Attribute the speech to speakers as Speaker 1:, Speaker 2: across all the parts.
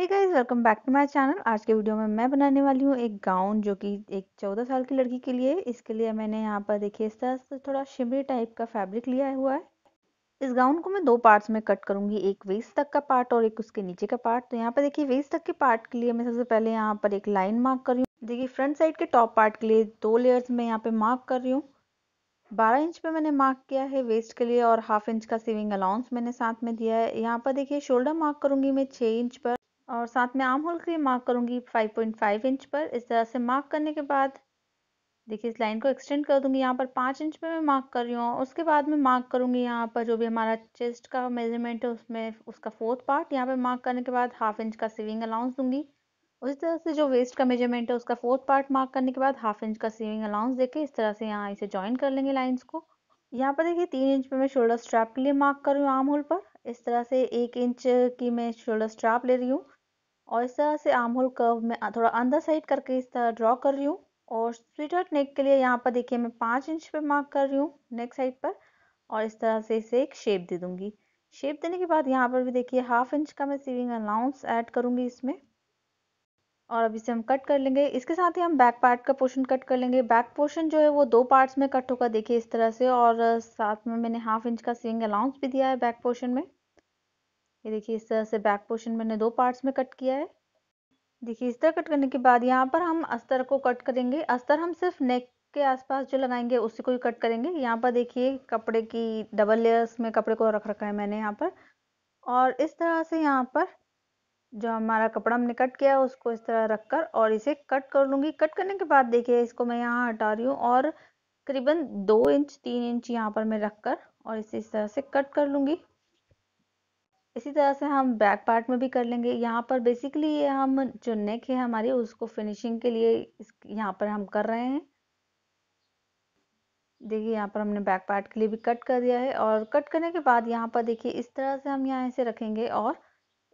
Speaker 1: Hey guys welcome back to my channel आज के video में मैं बनाने वाली हूँ एक गाउन जो कि एक चौदह साल की लड़की के लिए इसके लिए मैंने यहाँ पर देखिए इस तरह से थोड़ा शिमरी टाइप का फैब्रिक लिया हुआ है इस गाउन को मैं दो पार्ट्स में कट करूंगी एक वेस्ट तक का पार्ट और एक उसके नीचे का पार्ट तो यहाँ पर देखिए वेस्ट तक के पार्ट के लिए मैं सबसे पहले यहाँ पर एक लाइन मार्क कर रही हूँ देखिए फ्रंट साइड के टॉप पार्ट के लिए दो लेयर्स में यहाँ पे मार्क कर रही हूँ बारह इंच पे मैंने मार्क किया है वेस्ट के लिए और हाफ इंच का सीविंग अलाउंस मैंने साथ में दिया है यहाँ पर देखिए शोल्डर मार्क करूंगी मैं छः इंच पर और साथ में आम होल के लिए मार्क करूंगी 5.5 इंच पर इस तरह से मार्क करने के बाद देखिए इस लाइन को एक्सटेंड कर दूंगी यहाँ पर पाँच इंच पे मैं मार्क कर रही हूँ उसके बाद मैं मार्क करूंगी यहाँ पर जो भी हमारा चेस्ट का मेजरमेंट है उसमें उसका फोर्थ पार्ट यहाँ पर मार्क करने के बाद हाफ इंच का सीविंग अलाउंस दूंगी उसी तरह से जो वेस्ट का मेजरमेंट है उसका फोर्थ पार्ट मार्क करने के बाद हाफ इंच का सीविंग अलाउंस देखे इस तरह से यहाँ इसे ज्वाइन कर लेंगे लाइन्स को यहाँ पर देखिए तीन इंच पे मैं शोल्डर स्ट्रैप के लिए मार्क कर रही हूँ आम होल पर इस तरह से एक इंच की मैं शोल्डर स्ट्रैप ले रही हूँ और इस तरह से आर्म कर्व में थोड़ा अंदर साइड करके इस तरह ड्रॉ कर रही हूँ और स्वीट नेक के लिए यहाँ पर देखिए मैं पाँच इंच पे मार्क कर रही हूँ नेक साइड पर और इस तरह से इसे एक शेप दे दूंगी शेप देने के बाद यहाँ पर भी देखिए हाफ इंच का मैं सीविंग अलाउंस ऐड करूंगी इसमें और अब इसे हम कट कर लेंगे इसके साथ ही हम बैक पार्ट का पोर्शन कट कर लेंगे बैक पोर्शन जो है वो दो पार्ट्स में कट होगा देखिए इस तरह से और साथ में मैंने हाफ इंच का सीविंग अलाउंस भी दिया है बैक पोर्शन में ये देखिए इस तरह से बैक पोर्शन मैंने दो पार्ट्स में कट किया है देखिए इस तरह कट करने के बाद यहाँ पर हम अस्तर को कट करेंगे अस्तर हम सिर्फ नेक के आसपास जो लगाएंगे उसी को ही कट करेंगे यहाँ पर देखिए कपड़े की डबल लेयर्स में कपड़े को रख रखा है मैंने यहाँ पर और इस तरह से यहाँ पर जो हमारा कपड़ा हमने कट किया है उसको इस तरह रख कर और इसे कट कर लूँगी कट करने के बाद देखिए इसको मैं यहाँ हटा रही हूँ और करीबन दो इंच तीन इंच यहाँ पर मैं रख कर और इसे इस तरह से कट कर लूँगी इसी तरह से हम बैक पार्ट में भी कर लेंगे यहाँ पर बेसिकली ये हम जो नेक है हमारी उसको फिनिशिंग के लिए यहाँ पर हम कर रहे हैं देखिए यहाँ पर हमने बैक पार्ट के लिए भी कट कर दिया है और कट करने के बाद यहाँ पर देखिए इस तरह से हम यहाँ इसे रखेंगे और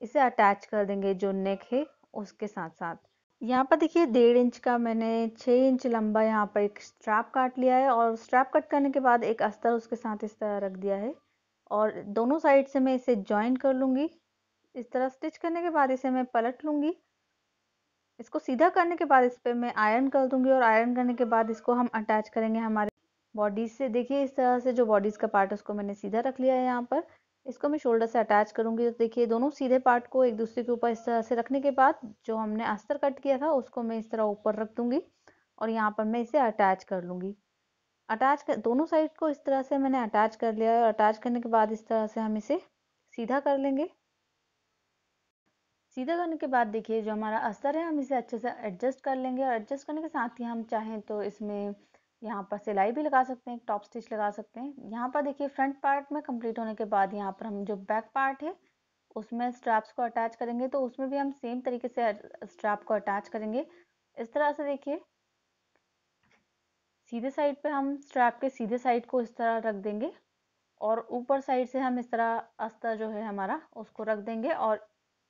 Speaker 1: इसे अटैच कर देंगे जो नेक है उसके साथ साथ यहाँ पर देखिए डेढ़ इंच का मैंने छः इंच लंबा यहाँ पर एक स्ट्रैप काट लिया है और स्ट्रैप कट करने के बाद एक अस्तर उसके साथ इस तरह रख दिया है और दोनों साइड से मैं इसे ज्वाइन कर लूँगी इस तरह स्टिच करने के बाद इसे मैं पलट लूँगी इसको सीधा करने के बाद इस पर मैं आयरन कर दूँगी और आयरन करने के बाद इसको हम अटैच करेंगे हमारे बॉडीज से देखिए इस तरह से जो बॉडीज़ का पार्ट है उसको मैंने सीधा रख लिया है यहाँ पर इसको मैं शोल्डर से अटैच करूँगी तो देखिए दोनों सीधे पार्ट को एक दूसरे के ऊपर इस तरह से रखने के बाद जो हमने अस्तर कट किया था उसको मैं इस तरह ऊपर रख दूँगी और यहाँ पर मैं इसे अटैच कर लूँगी अटैच कर दोनों साइड को इस तरह से मैंने अटैच कर लिया है और अटैच करने के बाद इस तरह से हम इसे सीधा कर लेंगे सीधा करने के बाद देखिए जो हमारा अस्तर है हम इसे अच्छे से एडजस्ट कर लेंगे और एडजस्ट करने के साथ ही हम चाहें तो इसमें यहाँ पर सिलाई भी लगा सकते हैं टॉप स्टिच लगा सकते हैं यहाँ पर देखिए फ्रंट पार्ट में कंप्लीट होने के बाद यहाँ पर हम जो बैक पार्ट है उसमें स्ट्रैप्स को अटैच करेंगे तो उसमें भी हम सेम तरीके से स्ट्रैप को अटैच करेंगे इस तरह से देखिए सीधे साइड पे हम स्ट्रैप के सीधे साइड को इस तरह रख देंगे और ऊपर साइड से हम इस तरह अस्तर जो है हमारा उसको रख देंगे और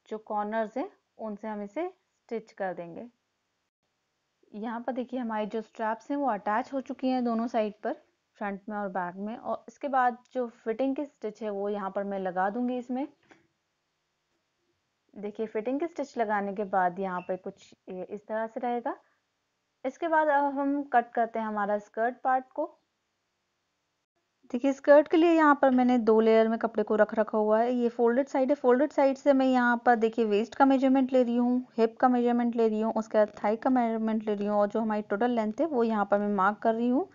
Speaker 1: जो कॉर्नर्स हैं उनसे हम इसे स्टिच कर देंगे यहाँ पर देखिए हमारी जो स्ट्रैप्स हैं वो अटैच हो चुकी हैं दोनों साइड पर फ्रंट में और बैक में और इसके बाद जो फिटिंग की स्टिच है वो यहाँ पर मैं लगा दूंगी इसमें देखिए फिटिंग की स्टिच लगाने के बाद यहाँ पर कुछ इस तरह से रहेगा इसके बाद अब हम कट करते हैं हमारा स्कर्ट पार्ट को देखिए स्कर्ट के लिए यहाँ पर मैंने दो लेयर में कपड़े को रख रखा हुआ है ये फोल्डेड साइड है फोल्डेड साइड से मैं यहाँ पर देखिए वेस्ट का मेजरमेंट ले रही हूँ हिप का मेजरमेंट ले रही हूँ उसके बाद थाई का मेजरमेंट ले रही हूँ और जो हमारी टोटल लेंथ है वो यहाँ पर मैं मार्क कर रही हूँ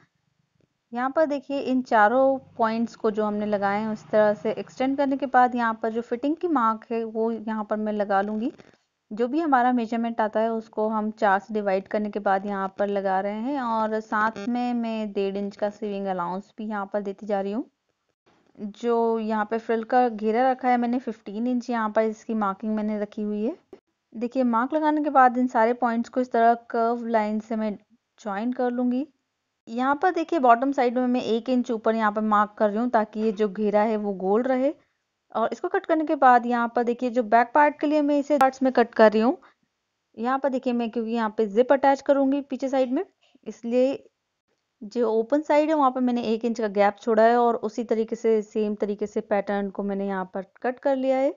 Speaker 1: यहाँ पर देखिए इन चारों पॉइंट्स को जो हमने लगाए हैं उस तरह से एक्सटेंड करने के बाद यहाँ पर जो फिटिंग की मार्क है वो यहाँ पर मैं लगा लूँगी जो भी हमारा मेजरमेंट आता है उसको हम चार से डिवाइड करने के बाद यहाँ पर लगा रहे हैं और साथ हम्म। में मैं डेढ़ इंच का सीविंग अलाउंस भी यहाँ पर देती जा रही हूँ जो यहाँ पे फ्रिल का घेरा रखा है मैंने 15 इंच यहाँ पर इसकी मार्किंग मैंने रखी हुई है देखिए मार्क लगाने के बाद इन सारे पॉइंट्स को इस तरह कर्व लाइन से मैं ज्वाइन कर लूँगी यहाँ पर देखिए बॉटम साइड में मैं एक इंच ऊपर यहाँ पर मार्क कर रही हूँ ताकि ये जो घेरा है वो गोल रहे और इसको कट करने के बाद यहाँ पर देखिए जो बैक पार्ट के लिए मैं इसे पार्ट्स में कट कर रही हूँ यहाँ पर देखिए मैं क्योंकि यहाँ पे जिप अटैच करूंगी पीछे साइड में इसलिए जो ओपन साइड है वहाँ पर मैंने एक इंच का गैप छोड़ा है और उसी तरीके से सेम तरीके से पैटर्न को मैंने यहाँ पर कट कर लिया है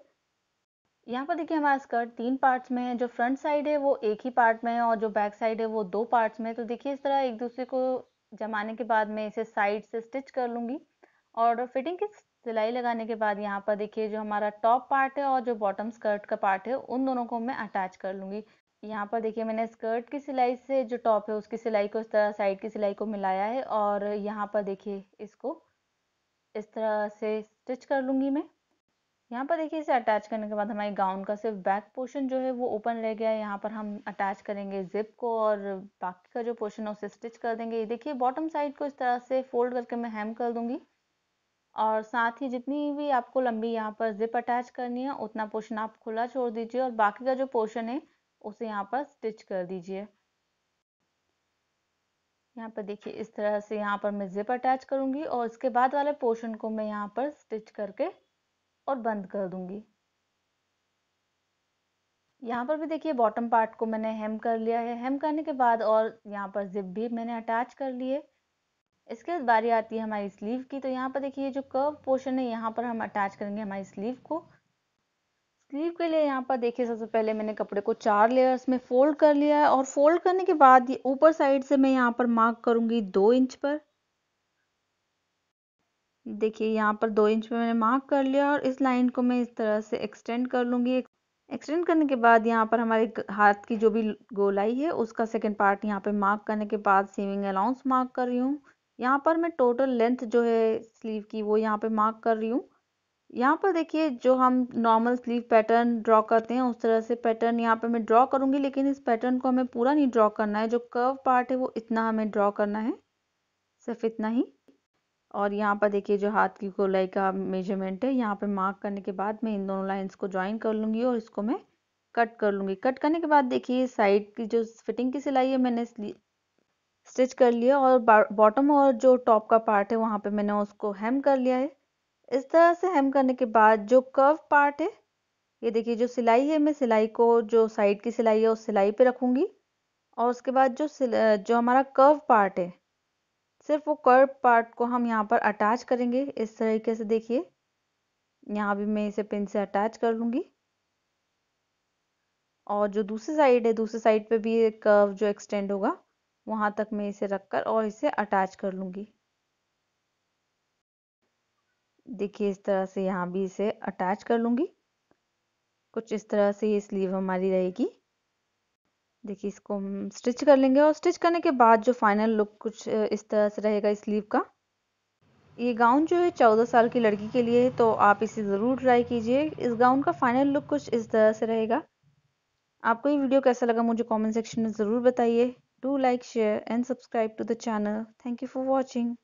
Speaker 1: यहाँ पर देखिए हमारा स्कर्ट तीन पार्ट्स में है जो फ्रंट साइड है वो एक ही पार्ट में है और जो बैक साइड है वो दो पार्ट्स में है तो देखिए इस तरह एक दूसरे को जमाने के बाद मैं इसे साइड से स्टिच कर लूंगी और फिटिंग की सिलाई लगाने के बाद यहाँ पर देखिए जो हमारा टॉप पार्ट है और जो बॉटम स्कर्ट का पार्ट है उन दोनों को मैं अटैच कर लूँगी यहाँ पर देखिए मैंने स्कर्ट की सिलाई से जो टॉप है उसकी सिलाई को इस तरह साइड की सिलाई को मिलाया है और यहाँ पर देखिए इसको इस तरह से स्टिच कर लूँगी मैं यहाँ पर देखिए इसे अटैच करने के बाद हमारे गाउन का सिर्फ बैक पोर्शन जो है वो ओपन रह गया है यहाँ पर हम अटैच करेंगे जिप को और बाकी का जो पोर्शन है उसे स्टिच कर देंगे ये देखिए बॉटम साइड को इस तरह से फोल्ड करके मैं हेम कर दूंगी और साथ ही जितनी भी आपको लंबी यहाँ पर जिप अटैच करनी है उतना पोर्शन आप खुला छोड़ दीजिए और बाकी का जो पोर्शन है उसे यहाँ पर स्टिच कर दीजिए यहाँ पर देखिए इस तरह से यहाँ पर मैं जिप अटैच करूंगी और इसके बाद वाले पोर्शन को मैं यहाँ पर स्टिच करके और बंद कर दूंगी यहाँ पर भी देखिए बॉटम पार्ट को मैंने हेम कर लिया है हेम करने के बाद और यहाँ पर जिप भी मैंने अटैच कर लिए इसके बाद बारी आती है हमारी स्लीव की तो यहाँ पर देखिए जो कर्व पोर्शन है यहाँ पर हम अटैच करेंगे हमारी स्लीव को स्लीव के लिए यहाँ पर देखिए सबसे पहले मैंने कपड़े को चार लेयर्स में फोल्ड कर लिया है और फोल्ड करने के बाद ये ऊपर साइड से मैं यहाँ पर मार्क करूंगी दो इंच पर देखिए यहाँ पर दो इंच पर मैंने मार्क कर लिया और इस लाइन को मैं इस तरह से एक्सटेंड कर लूंगी एक्सटेंड करने के बाद यहाँ पर हमारे हाथ की जो भी गोलाई है उसका सेकेंड पार्ट यहाँ पे मार्क करने के बाद सीविंग अलाउंस मार्क कर रही हूँ यहाँ पर मैं टोटल लेंथ जो है स्लीव की वो यहाँ पे मार्क कर रही हूँ यहाँ पर देखिए जो हम नॉर्मल स्लीव पैटर्न ड्रॉ करते हैं उस तरह से पैटर्न यहाँ पे मैं ड्रॉ करूँगी लेकिन इस पैटर्न को हमें पूरा नहीं ड्रॉ करना है जो कर्व पार्ट है वो इतना हमें ड्रॉ करना है सिर्फ इतना ही और यहाँ पर देखिए जो हाथ की गोलाई का मेजरमेंट है यहाँ पे मार्क करने के बाद मैं इन दोनों लाइंस को ज्वाइन कर लूँगी और इसको मैं कट कर लूँगी कट करने के बाद देखिए साइड की जो फिटिंग की सिलाई है मैंने स्टिच कर लिया और बॉटम और जो टॉप का पार्ट है वहाँ पे मैंने उसको हेम कर लिया है इस तरह से हेम करने के बाद जो कर्व पार्ट है ये देखिए जो सिलाई है मैं सिलाई को जो साइड की सिलाई है उस सिलाई पे रखूँगी और उसके बाद जो जो हमारा कर्व पार्ट है सिर्फ वो कर्व पार्ट को हम यहाँ पर अटैच करेंगे इस तरीके से देखिए यहाँ भी मैं इसे पिन से अटैच कर लूँगी और जो दूसरी साइड है दूसरी साइड पे भी कर्व जो एक्सटेंड होगा वहाँ तक मैं इसे रखकर और इसे अटैच कर लूँगी देखिए इस तरह से यहाँ भी इसे अटैच कर लूँगी कुछ इस तरह से ये स्लीव हमारी रहेगी देखिए इसको हम स्टिच कर लेंगे और स्टिच करने के बाद जो फाइनल लुक कुछ इस तरह से रहेगा इस स्लीव का ये गाउन जो है चौदह साल की लड़की के लिए है तो आप इसे ज़रूर ट्राई कीजिए इस गाउन का फाइनल लुक कुछ इस तरह से रहेगा आपको ये वीडियो कैसा लगा मुझे कमेंट सेक्शन में ज़रूर बताइए do like share and subscribe to the channel thank you for watching